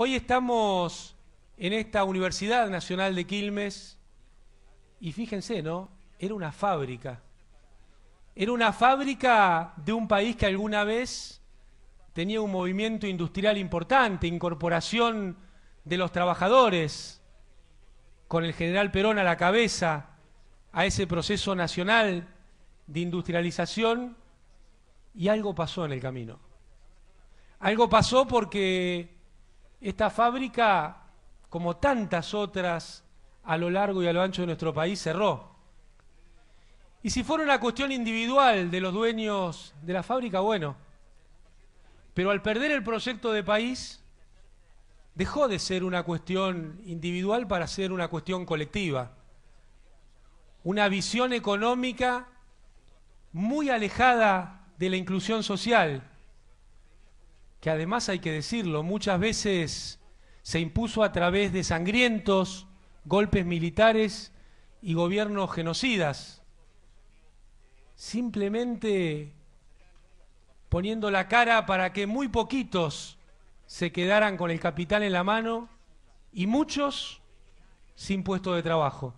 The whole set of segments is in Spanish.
Hoy estamos en esta Universidad Nacional de Quilmes y fíjense, ¿no? Era una fábrica. Era una fábrica de un país que alguna vez tenía un movimiento industrial importante, incorporación de los trabajadores, con el general Perón a la cabeza, a ese proceso nacional de industrialización, y algo pasó en el camino. Algo pasó porque esta fábrica, como tantas otras a lo largo y a lo ancho de nuestro país, cerró. Y si fuera una cuestión individual de los dueños de la fábrica, bueno. Pero al perder el proyecto de país, dejó de ser una cuestión individual para ser una cuestión colectiva. Una visión económica muy alejada de la inclusión social, que además hay que decirlo, muchas veces se impuso a través de sangrientos golpes militares y gobiernos genocidas, simplemente poniendo la cara para que muy poquitos se quedaran con el capital en la mano y muchos sin puesto de trabajo.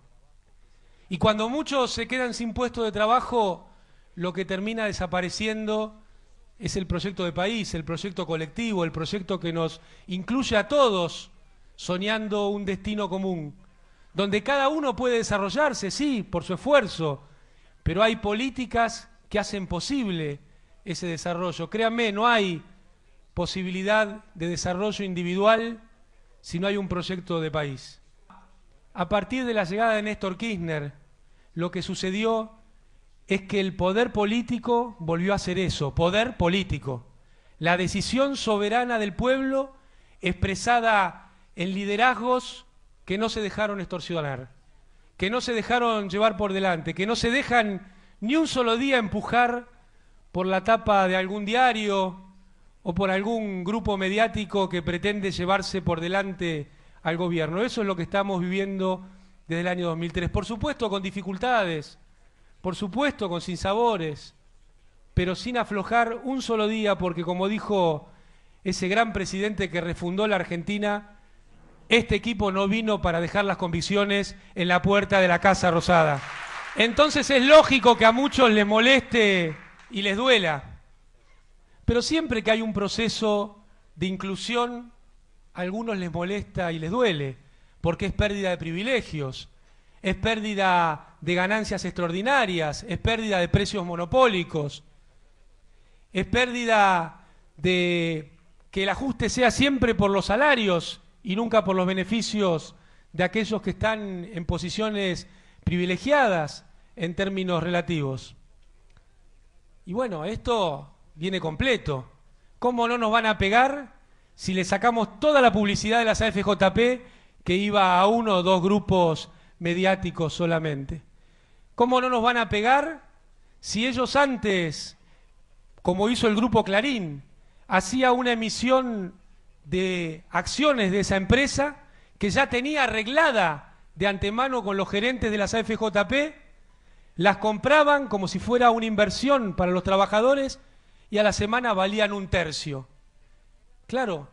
Y cuando muchos se quedan sin puesto de trabajo, lo que termina desapareciendo es el proyecto de país, el proyecto colectivo, el proyecto que nos incluye a todos soñando un destino común, donde cada uno puede desarrollarse, sí, por su esfuerzo, pero hay políticas que hacen posible ese desarrollo. Créanme, no hay posibilidad de desarrollo individual si no hay un proyecto de país. A partir de la llegada de Néstor Kirchner, lo que sucedió es que el poder político volvió a ser eso, poder político. La decisión soberana del pueblo expresada en liderazgos que no se dejaron extorsionar, que no se dejaron llevar por delante, que no se dejan ni un solo día empujar por la tapa de algún diario o por algún grupo mediático que pretende llevarse por delante al gobierno. Eso es lo que estamos viviendo desde el año 2003. Por supuesto, con dificultades, por supuesto con sinsabores, pero sin aflojar un solo día, porque como dijo ese gran presidente que refundó la Argentina, este equipo no vino para dejar las convicciones en la puerta de la Casa Rosada. Entonces es lógico que a muchos les moleste y les duela. Pero siempre que hay un proceso de inclusión, a algunos les molesta y les duele, porque es pérdida de privilegios, es pérdida de ganancias extraordinarias, es pérdida de precios monopólicos, es pérdida de que el ajuste sea siempre por los salarios y nunca por los beneficios de aquellos que están en posiciones privilegiadas en términos relativos. Y bueno, esto viene completo. ¿Cómo no nos van a pegar si le sacamos toda la publicidad de las AFJP que iba a uno o dos grupos mediáticos solamente. ¿Cómo no nos van a pegar si ellos antes, como hizo el grupo Clarín, hacía una emisión de acciones de esa empresa que ya tenía arreglada de antemano con los gerentes de las AFJP, las compraban como si fuera una inversión para los trabajadores y a la semana valían un tercio. Claro,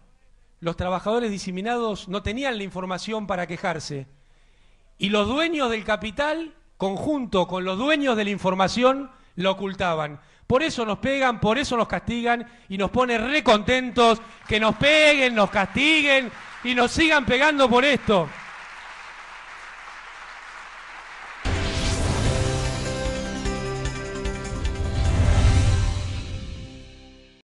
los trabajadores diseminados no tenían la información para quejarse y los dueños del capital, conjunto con los dueños de la información, lo ocultaban. Por eso nos pegan, por eso nos castigan y nos pone recontentos que nos peguen, nos castiguen y nos sigan pegando por esto.